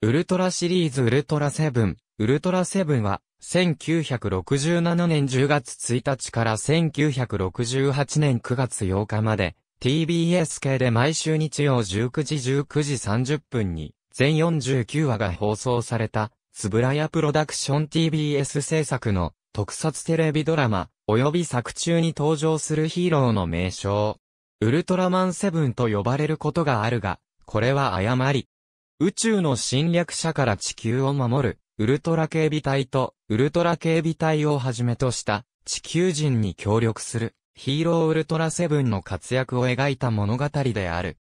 ウルトラシリーズウルトラセブン。ウルトラセブンは、1967年10月1日から1968年9月8日まで、TBS 系で毎週日曜19時19時30分に、全49話が放送された、つぶらやプロダクション TBS 制作の特撮テレビドラマ、及び作中に登場するヒーローの名称、ウルトラマンセブンと呼ばれることがあるが、これは誤り。宇宙の侵略者から地球を守る、ウルトラ警備隊と、ウルトラ警備隊をはじめとした、地球人に協力する、ヒーローウルトラセブンの活躍を描いた物語である。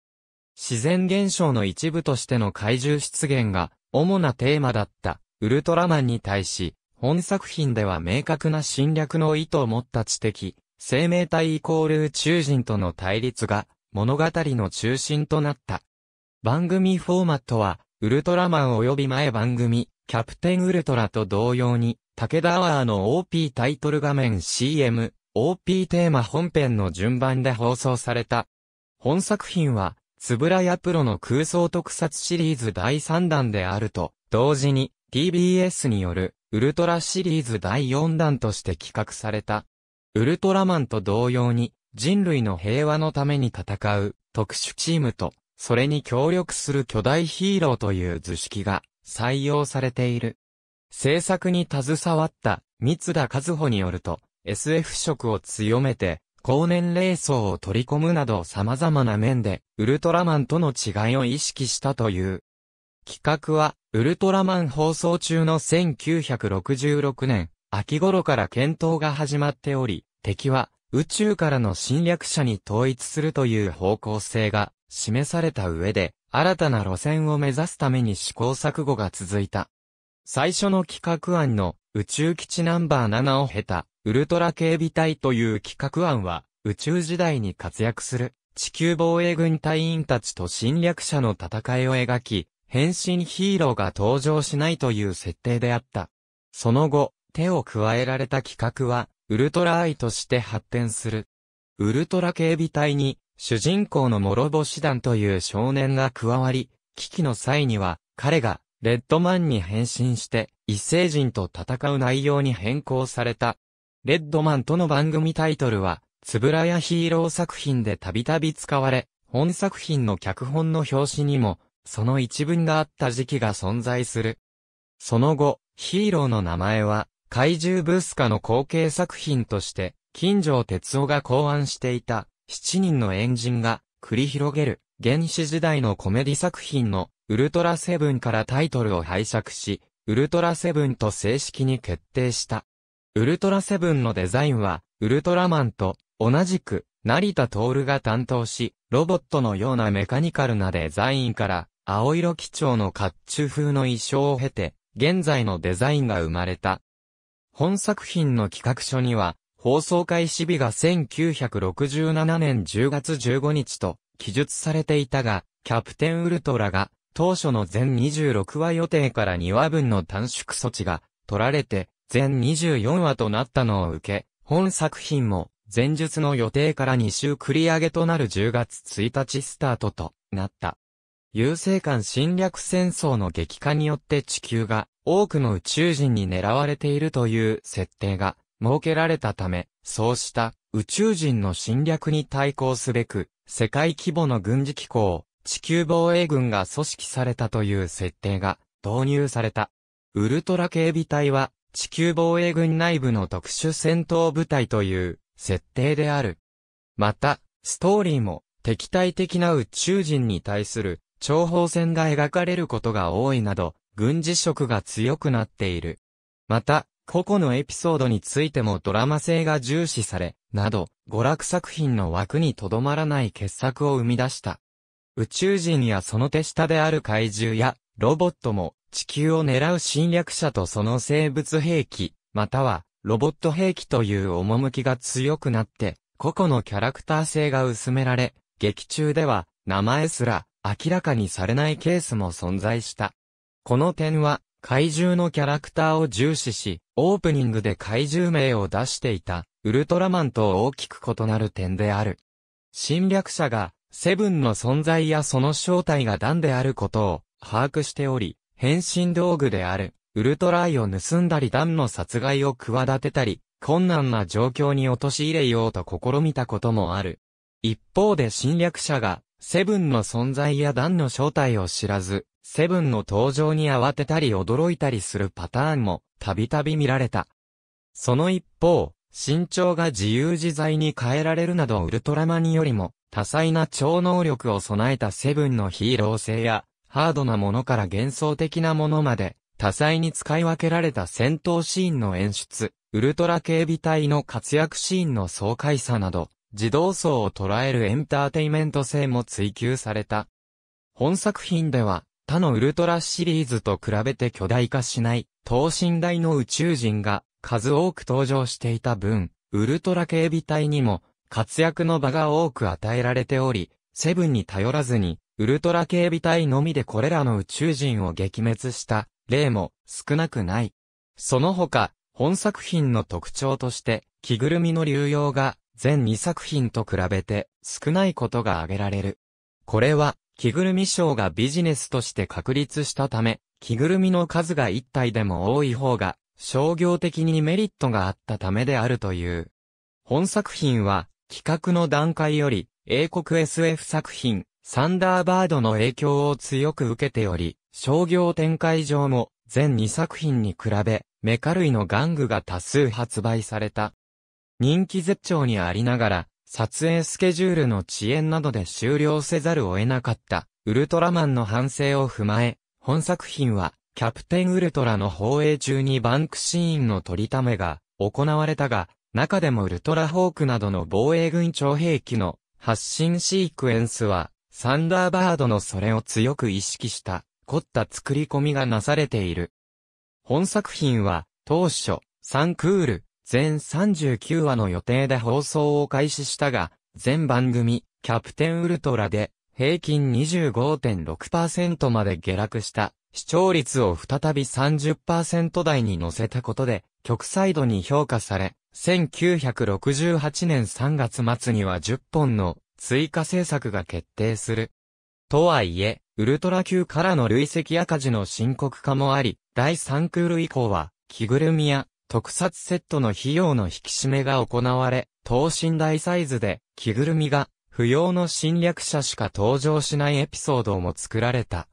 自然現象の一部としての怪獣出現が、主なテーマだった、ウルトラマンに対し、本作品では明確な侵略の意図を持った知的、生命体イコール宇宙人との対立が、物語の中心となった。番組フォーマットは、ウルトラマン及び前番組、キャプテンウルトラと同様に、武田アワーの OP タイトル画面 CM、OP テーマ本編の順番で放送された。本作品は、つぶらやプロの空想特撮シリーズ第3弾であると、同時に TBS によるウルトラシリーズ第4弾として企画された。ウルトラマンと同様に人類の平和のために戦う特殊チームとそれに協力する巨大ヒーローという図式が採用されている。制作に携わった三田和穂によると、SF 色を強めて、高年齢層を取り込むなど様々な面で、ウルトラマンとの違いを意識したという。企画は、ウルトラマン放送中の1966年、秋頃から検討が始まっており、敵は、宇宙からの侵略者に統一するという方向性が示された上で、新たな路線を目指すために試行錯誤が続いた。最初の企画案の宇宙基地ナンバー7を経たウルトラ警備隊という企画案は宇宙時代に活躍する地球防衛軍隊員たちと侵略者の戦いを描き、変身ヒーローが登場しないという設定であった。その後、手を加えられた企画は、ウルトラアイとして発展する。ウルトラ警備隊に主人公の諸星団という少年が加わり、危機の際には、彼が、レッドマンに変身して、異星人と戦う内容に変更された。レッドマンとの番組タイトルは、つぶらやヒーロー作品でたびたび使われ、本作品の脚本の表紙にも、その一文があった時期が存在する。その後、ヒーローの名前は、怪獣ブースカの後継作品として、金城哲夫が考案していた、7人の演人が繰り広げる原始時代のコメディ作品のウルトラセブンからタイトルを拝借し、ウルトラセブンと正式に決定した。ウルトラセブンのデザインは、ウルトラマンと同じく成田徹が担当し、ロボットのようなメカニカルなデザインから、青色基調の甲冑風の衣装を経て、現在のデザインが生まれた。本作品の企画書には、放送開始日が1967年10月15日と記述されていたが、キャプテンウルトラが当初の全26話予定から2話分の短縮措置が取られて全24話となったのを受け、本作品も前述の予定から2週繰り上げとなる10月1日スタートとなった。優勢間侵略戦争の激化によって地球が多くの宇宙人に狙われているという設定が設けられたため、そうした宇宙人の侵略に対抗すべく、世界規模の軍事機構、地球防衛軍が組織されたという設定が導入された。ウルトラ警備隊は地球防衛軍内部の特殊戦闘部隊という設定である。また、ストーリーも敵対的な宇宙人に対する諜報戦が描かれることが多いなど、軍事色が強くなっている。また、個々のエピソードについてもドラマ性が重視され、など、娯楽作品の枠にとどまらない傑作を生み出した。宇宙人やその手下である怪獣や、ロボットも、地球を狙う侵略者とその生物兵器、または、ロボット兵器という趣が強くなって、個々のキャラクター性が薄められ、劇中では、名前すら、明らかにされないケースも存在した。この点は、怪獣のキャラクターを重視し、オープニングで怪獣名を出していた、ウルトラマンと大きく異なる点である。侵略者が、セブンの存在やその正体がダンであることを、把握しており、変身道具である、ウルトラアイを盗んだりダンの殺害を企てたり、困難な状況に陥れようと試みたこともある。一方で侵略者が、セブンの存在やダンの正体を知らず、セブンの登場に慌てたり驚いたりするパターンもたびたび見られた。その一方、身長が自由自在に変えられるなどウルトラマンよりも多彩な超能力を備えたセブンのヒーロー性やハードなものから幻想的なものまで多彩に使い分けられた戦闘シーンの演出、ウルトラ警備隊の活躍シーンの爽快さなど、自動層を捉えるエンターテイメント性も追求された。本作品では、他のウルトラシリーズと比べて巨大化しない、等身大の宇宙人が数多く登場していた分、ウルトラ警備隊にも活躍の場が多く与えられており、セブンに頼らずに、ウルトラ警備隊のみでこれらの宇宙人を撃滅した例も少なくない。その他、本作品の特徴として、着ぐるみの流用が全2作品と比べて少ないことが挙げられる。これは着ぐるみ商がビジネスとして確立したため、着ぐるみの数が一体でも多い方が、商業的にメリットがあったためであるという。本作品は、企画の段階より、英国 SF 作品、サンダーバードの影響を強く受けており、商業展開上も、全2作品に比べ、メカ類の玩具が多数発売された。人気絶頂にありながら、撮影スケジュールの遅延などで終了せざるを得なかった、ウルトラマンの反省を踏まえ、本作品は、キャプテンウルトラの放映中にバンクシーンの取りためが行われたが、中でもウルトラホークなどの防衛軍徴兵器の発信シークエンスは、サンダーバードのそれを強く意識した、凝った作り込みがなされている。本作品は、当初、サンクール、全39話の予定で放送を開始したが、全番組、キャプテンウルトラで、平均25.6%まで下落した視聴率を再び30%台に乗せたことで、極サイドに評価され、1968年3月末には10本の追加制作が決定する。とはいえ、ウルトラ級からの累積赤字の深刻化もあり、第3クール以降は、着ぐるみや特撮セットの費用の引き締めが行われ、等身大サイズで着ぐるみが不要の侵略者しか登場しないエピソードも作られた。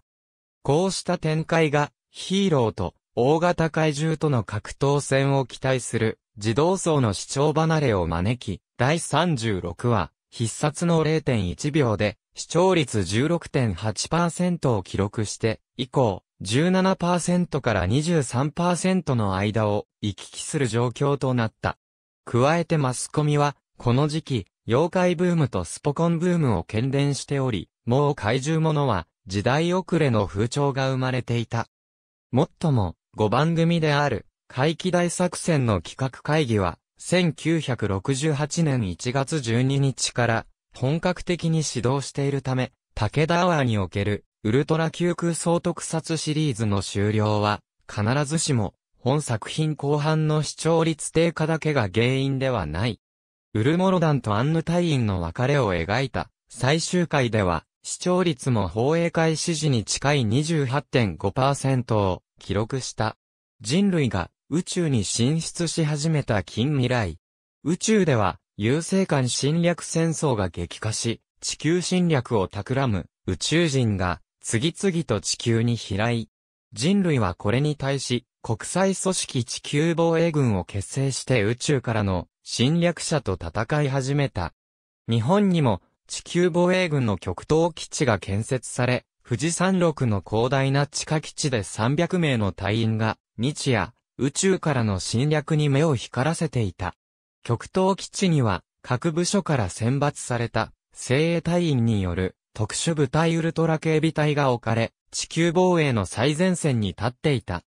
こうした展開がヒーローと大型怪獣との格闘戦を期待する児童層の視聴離れを招き、第36話、必殺の0.1秒で視聴率16.8%を記録して以降、17%から23%の間を行き来する状況となった。加えてマスコミは、この時期、妖怪ブームとスポコンブームを懸伝しており、もう怪獣ものは、時代遅れの風潮が生まれていた。もっとも、5番組である、怪奇大作戦の企画会議は、1968年1月12日から、本格的に始動しているため、武田アワーにおける、ウルトラ級空想特撮シリーズの終了は、必ずしも、本作品後半の視聴率低下だけが原因ではない。ウルモロダンとアンヌ隊員の別れを描いた最終回では、視聴率も放映開始時に近い28.5%を記録した。人類が宇宙に進出し始めた近未来。宇宙では、優勢間侵略戦争が激化し、地球侵略を企む宇宙人が次々と地球に飛来。人類はこれに対し、国際組織地球防衛軍を結成して宇宙からの侵略者と戦い始めた。日本にも地球防衛軍の極東基地が建設され、富士山麓の広大な地下基地で300名の隊員が日夜宇宙からの侵略に目を光らせていた。極東基地には各部署から選抜された精鋭隊員による特殊部隊ウルトラ警備隊が置かれ、地球防衛の最前線に立っていた。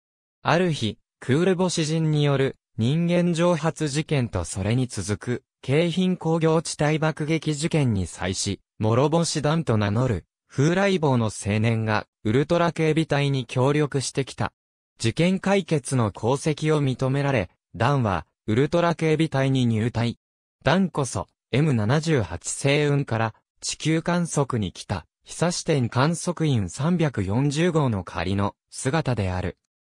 ある日、クール星人による人間蒸発事件とそれに続く、京浜工業地帯爆撃事件に際し、諸星団と名乗る、風来坊の青年が、ウルトラ警備隊に協力してきた。事件解決の功績を認められ、団は、ウルトラ警備隊に入隊。団こそ、M78 星雲から、地球観測に来た、久視点観測員340号の仮の姿である。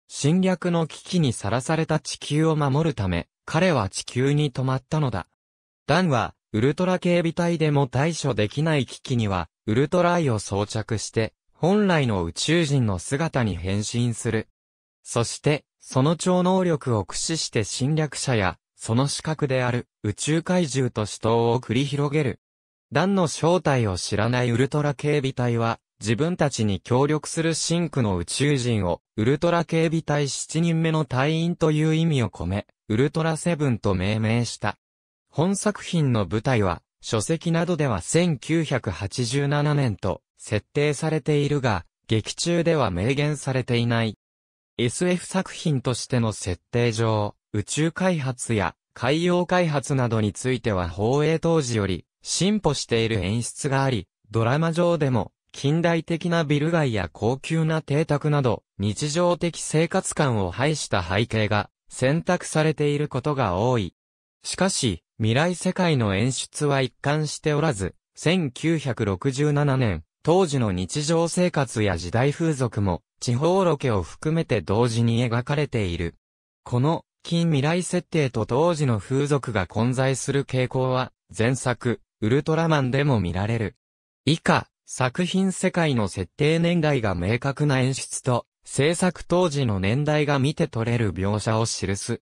侵略の危機にさらされた地球を守るため、彼は地球に止まったのだ。ダンは、ウルトラ警備隊でも対処できない危機には、ウルトラアイを装着して、本来の宇宙人の姿に変身する。そして、その超能力を駆使して侵略者や、その資格である宇宙怪獣と死闘を繰り広げる。団の正体を知らないウルトラ警備隊は、自分たちに協力するシンクの宇宙人を、ウルトラ警備隊7人目の隊員という意味を込め、ウルトラセブンと命名した。本作品の舞台は、書籍などでは1987年と設定されているが、劇中では明言されていない。SF 作品としての設定上、宇宙開発や海洋開発などについては放映当時より進歩している演出があり、ドラマ上でも、近代的なビル街や高級な邸宅など、日常的生活感を排した背景が選択されていることが多い。しかし、未来世界の演出は一貫しておらず、1967年、当時の日常生活や時代風俗も、地方ロケを含めて同時に描かれている。この、近未来設定と当時の風俗が混在する傾向は、前作、ウルトラマンでも見られる。以下、作品世界の設定年代が明確な演出と、制作当時の年代が見て取れる描写を記す。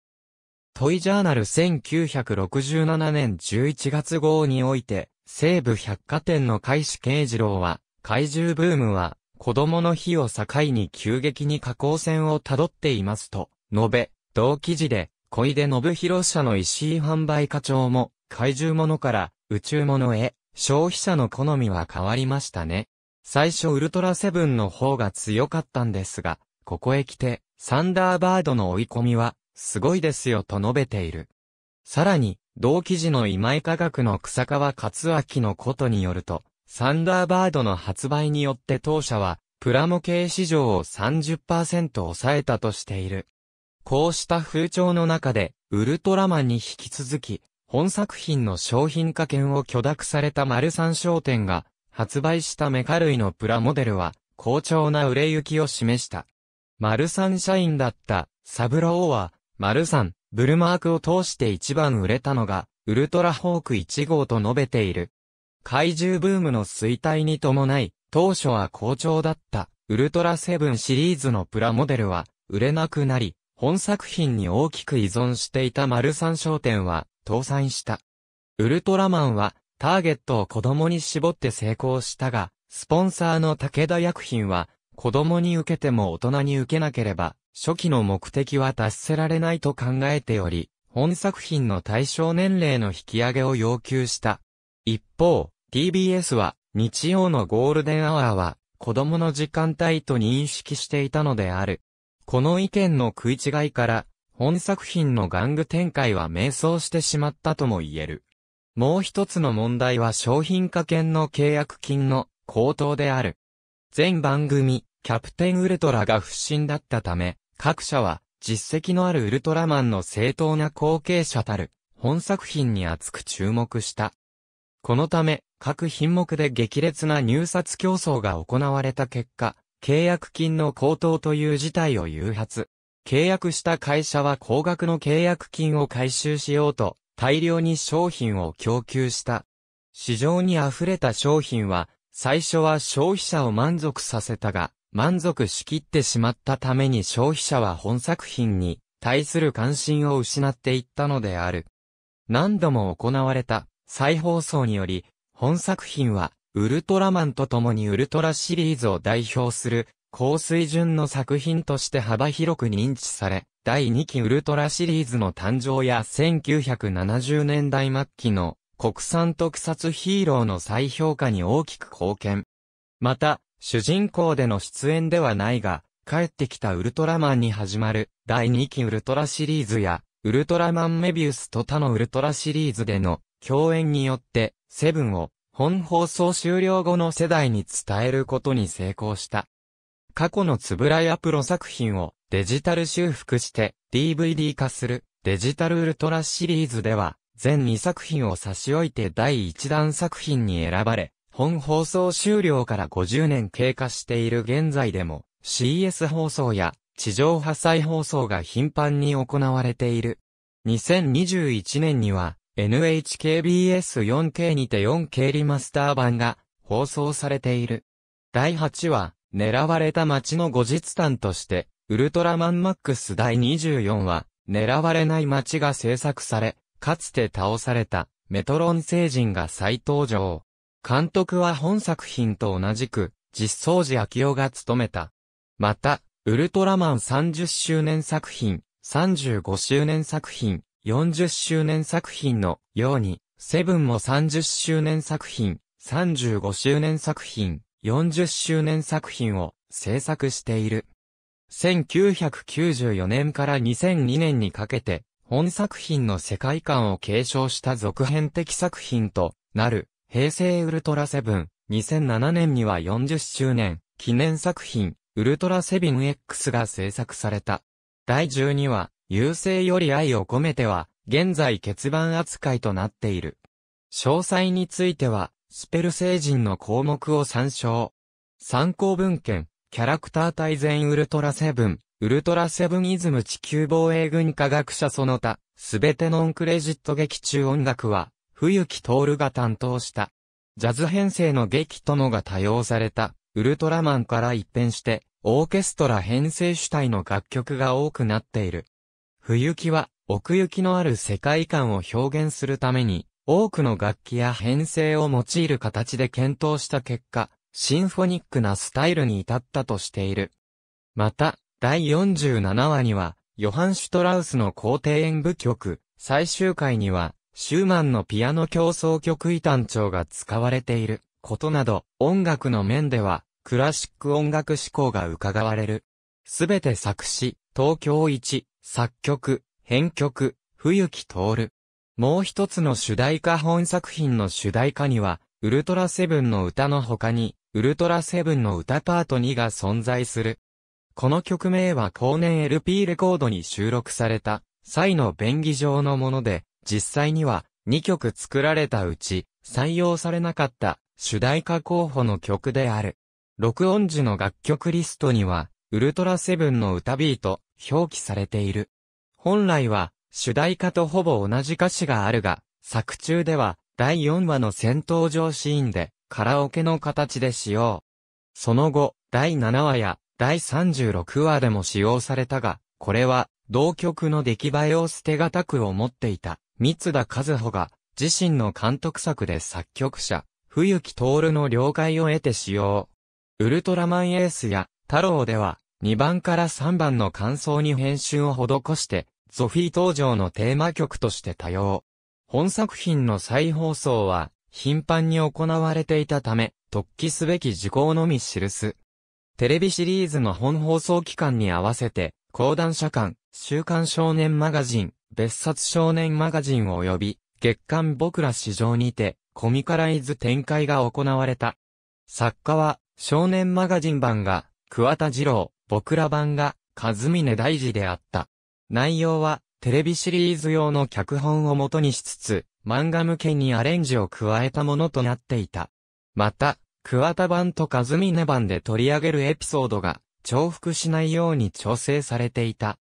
トイジャーナル1967年11月号において、西部百貨店の海始慶次郎は、怪獣ブームは、子供の日を境に急激に下降線をたどっていますと、述べ、同記事で、小出信弘社の石井販売課長も、怪獣ものから、宇宙物へ、消費者の好みは変わりましたね。最初ウルトラセブンの方が強かったんですが、ここへ来て、サンダーバードの追い込みは、すごいですよと述べている。さらに、同記事の今井科学の草川克明のことによると、サンダーバードの発売によって当社は、プラモ系市場を30%抑えたとしている。こうした風潮の中で、ウルトラマンに引き続き、本作品の商品化権を許諾された丸三商店が発売したメカ類のプラモデルは好調な売れ行きを示した。丸三社員だったサブローは丸三ブルマークを通して一番売れたのがウルトラホーク1号と述べている。怪獣ブームの衰退に伴い当初は好調だったウルトラセブンシリーズのプラモデルは売れなくなり、本作品に大きく依存していた丸三商店は、倒産した。ウルトラマンは、ターゲットを子供に絞って成功したが、スポンサーの武田薬品は、子供に受けても大人に受けなければ、初期の目的は達せられないと考えており、本作品の対象年齢の引き上げを要求した。一方、TBS は、日曜のゴールデンアワーは、子供の時間帯と認識していたのである。この意見の食い違いから、本作品の玩具展開は迷走してしまったとも言える。もう一つの問題は商品化権の契約金の高騰である。全番組、キャプテンウルトラが不振だったため、各社は実績のあるウルトラマンの正当な後継者たる本作品に厚く注目した。このため、各品目で激烈な入札競争が行われた結果、契約金の高騰という事態を誘発。契約した会社は高額の契約金を回収しようと、大量に商品を供給した。市場に溢れた商品は、最初は消費者を満足させたが、満足しきってしまったために消費者は本作品に対する関心を失っていったのである。何度も行われた再放送により、本作品はウルトラマンと共にウルトラシリーズを代表する高水準の作品として幅広く認知され、第2期ウルトラシリーズの誕生や1970年代末期の国産特撮ヒーローの再評価に大きく貢献。また、主人公での出演ではないが、帰ってきたウルトラマンに始まる第2期ウルトラシリーズや、ウルトラマンメビウスと他のウルトラシリーズでの共演によって、セブンを本放送終了後の世代に伝えることに成功した。過去のつぶらやプロ作品をデジタル修復して DVD 化するデジタルウルトラシリーズでは全2作品を差し置いて第1弾作品に選ばれ、本放送終了から50年経過している現在でも CS 放送や地上波再放送が頻繁に行われている。2021年には NHKBS4K にて 4K リマスター版が放送されている。第8話、狙われた街の後日談として、ウルトラマンマックス第24話、狙われない街が制作され、かつて倒された、メトロン星人が再登場。監督は本作品と同じく、実相寺秋夫が務めた。また、ウルトラマン30周年作品、35周年作品、40周年作品のように、セブンも30周年作品、35周年作品、40周年作品を制作している。1994年から2002年にかけて、本作品の世界観を継承した続編的作品となる、平成ウルトラセブン、2007年には40周年、記念作品、ウルトラセビン X が制作された。第12話、優勢より愛を込めては、現在欠番扱いとなっている。詳細については、スペル星人の項目を参照。参考文献、キャラクター大全ウルトラセブン、ウルトラセブンイズム地球防衛軍科学者その他、すべてノンクレジット劇中音楽は、冬木徹が担当した。ジャズ編成の劇とのが多用された、ウルトラマンから一変して、オーケストラ編成主体の楽曲が多くなっている。冬木は、奥行きのある世界観を表現するために、多くの楽器や編成を用いる形で検討した結果、シンフォニックなスタイルに至ったとしている。また、第47話には、ヨハン・シュトラウスの皇帝演舞曲、最終回には、シューマンのピアノ競争曲異端調が使われていることなど、音楽の面では、クラシック音楽思考が伺われる。すべて作詞、東京一、作曲、編曲、冬木徹。もう一つの主題歌本作品の主題歌には、ウルトラセブンの歌の他に、ウルトラセブンの歌パート2が存在する。この曲名は後年 LP レコードに収録された、際の便宜上のもので、実際には2曲作られたうち、採用されなかった主題歌候補の曲である。録音時の楽曲リストには、ウルトラセブンの歌ビート、表記されている。本来は、主題歌とほぼ同じ歌詞があるが、作中では、第4話の戦闘場シーンで、カラオケの形で使用。その後、第7話や、第36話でも使用されたが、これは、同曲の出来栄えを捨てがたく思っていた、三田和穂が、自身の監督作で作曲者、冬木徹の了解を得て使用。ウルトラマンエースや、太郎では、2番から3番の感想に編集を施して、ゾフィー登場のテーマ曲として多用。本作品の再放送は、頻繁に行われていたため、突起すべき事項のみ記す。テレビシリーズの本放送期間に合わせて、講談社館、週刊少年マガジン、別冊少年マガジン及び、月刊僕ら市場にて、コミカライズ展開が行われた。作家は、少年マガジン版が、桑田二郎、僕ら版が、和峰大二であった。内容は、テレビシリーズ用の脚本を元にしつつ、漫画向けにアレンジを加えたものとなっていた。また、桑田版とズミネ版で取り上げるエピソードが、重複しないように調整されていた。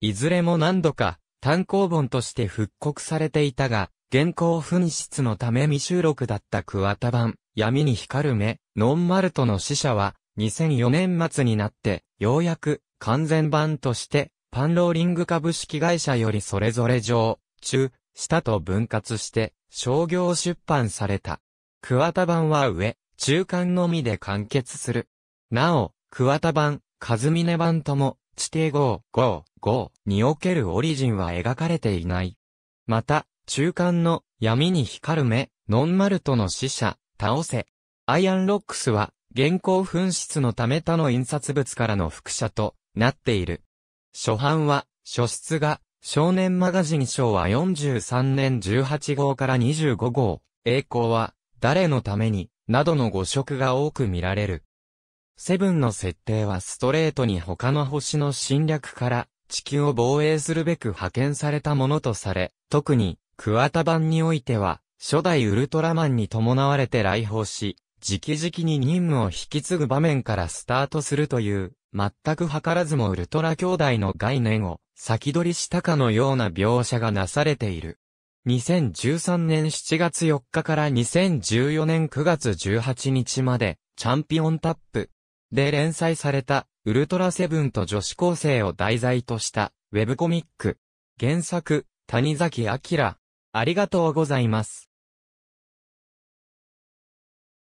いずれも何度か、単行本として復刻されていたが、原稿紛失のため未収録だった桑田版、闇に光る目、ノンマルトの死者は、2004年末になって、ようやく、完全版として、パンローリング株式会社よりそれぞれ上、中、下と分割して、商業出版された。桑田版は上、中間のみで完結する。なお、桑田版、和峰版とも、地底5、5、5におけるオリジンは描かれていない。また、中間の闇に光る目、ノンマルトの死者、倒せ。アイアンロックスは、現行紛失のため他の印刷物からの副写となっている。初版は、書室が、少年マガジン賞は43年18号から25号、栄光は、誰のために、などの誤色が多く見られる。セブンの設定はストレートに他の星の侵略から、地球を防衛するべく派遣されたものとされ、特に、クワタ版においては、初代ウルトラマンに伴われて来訪し、直々に任務を引き継ぐ場面からスタートするという、全く図らずもウルトラ兄弟の概念を先取りしたかのような描写がなされている。2013年7月4日から2014年9月18日まで、チャンピオンタップで連載された、ウルトラセブンと女子高生を題材とした、ウェブコミック。原作、谷崎明。ありがとうございます。